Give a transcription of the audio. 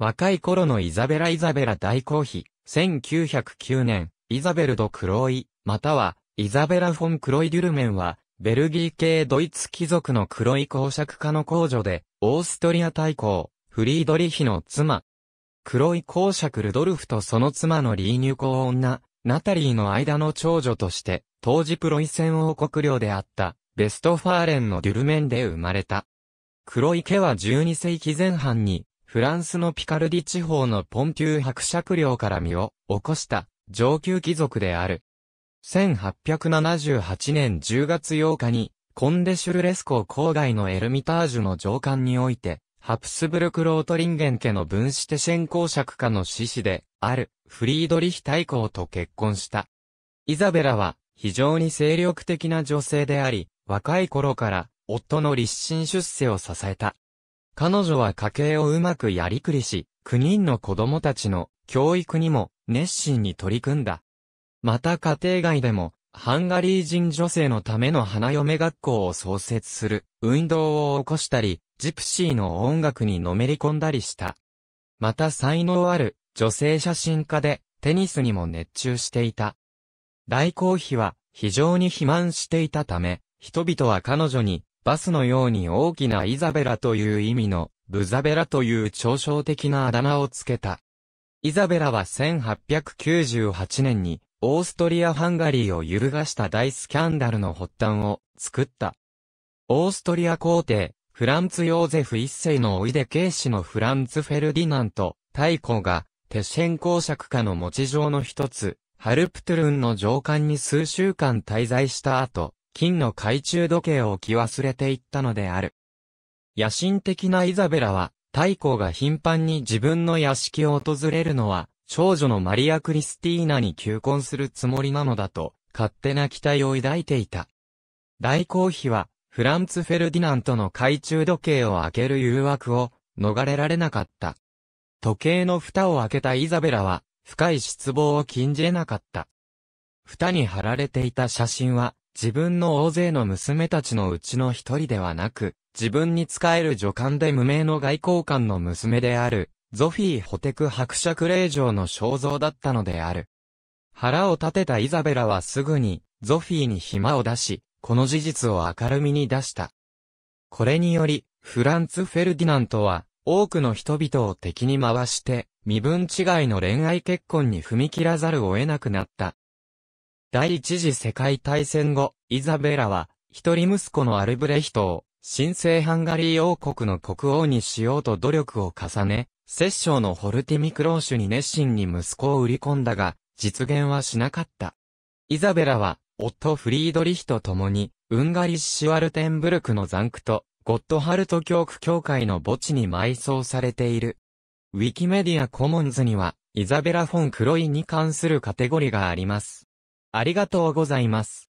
若い頃のイザベラ・イザベラ大公妃、1909年、イザベル・ド・クロイ、または、イザベラ・フォン・クロイ・デュルメンは、ベルギー系ドイツ貴族の黒い公爵家の公女で、オーストリア大公、フリードリヒの妻。黒い公爵ルドルフとその妻のリーニュ公女、ナタリーの間の長女として、当時プロイセン王国領であった、ベストファーレンのデュルメンで生まれた。ロイ家は12世紀前半に、フランスのピカルディ地方のポンピュー伯爵領から身を起こした上級貴族である。1878年10月8日に、コンデシュルレスコ郊外のエルミタージュの上官において、ハプスブルクロートリンゲン家の分子手先ェン公爵家の獅子で、ある、フリードリヒ大公と結婚した。イザベラは、非常に精力的な女性であり、若い頃から、夫の立身出世を支えた。彼女は家計をうまくやりくりし、9人の子供たちの教育にも熱心に取り組んだ。また家庭外でも、ハンガリー人女性のための花嫁学校を創設する運動を起こしたり、ジプシーの音楽にのめり込んだりした。また才能ある女性写真家でテニスにも熱中していた。代行費は非常に肥満していたため、人々は彼女にバスのように大きなイザベラという意味の、ブザベラという嘲笑的なあだ名をつけた。イザベラは1898年に、オーストリア・ハンガリーを揺るがした大スキャンダルの発端を作った。オーストリア皇帝、フランツ・ヨーゼフ一世のおいで警視のフランツ・フェルディナント、太鼓が、テシェン公爵家の持ち上の一つ、ハルプトゥルンの上官に数週間滞在した後、金の懐中時計を置き忘れていったのである。野心的なイザベラは、太閤が頻繁に自分の屋敷を訪れるのは、長女のマリア・クリスティーナに求婚するつもりなのだと、勝手な期待を抱いていた。大公妃は、フランツ・フェルディナントの懐中時計を開ける誘惑を、逃れられなかった。時計の蓋を開けたイザベラは、深い失望を禁じれなかった。蓋に貼られていた写真は、自分の大勢の娘たちのうちの一人ではなく、自分に仕える助官で無名の外交官の娘である、ゾフィー・ホテク伯爵令嬢の肖像だったのである。腹を立てたイザベラはすぐに、ゾフィーに暇を出し、この事実を明るみに出した。これにより、フランツ・フェルディナントは、多くの人々を敵に回して、身分違いの恋愛結婚に踏み切らざるを得なくなった。第一次世界大戦後、イザベラは、一人息子のアルブレヒトを、新生ハンガリー王国の国王にしようと努力を重ね、摂政のホルティミクローシュに熱心に息子を売り込んだが、実現はしなかった。イザベラは、夫フリードリヒと共に、ウンガリッシュワルテンブルクの残区と、ゴッドハルト教区教会の墓地に埋葬されている。ウィキメディアコモンズには、イザベラ・フォン・クロイに関するカテゴリがあります。ありがとうございます。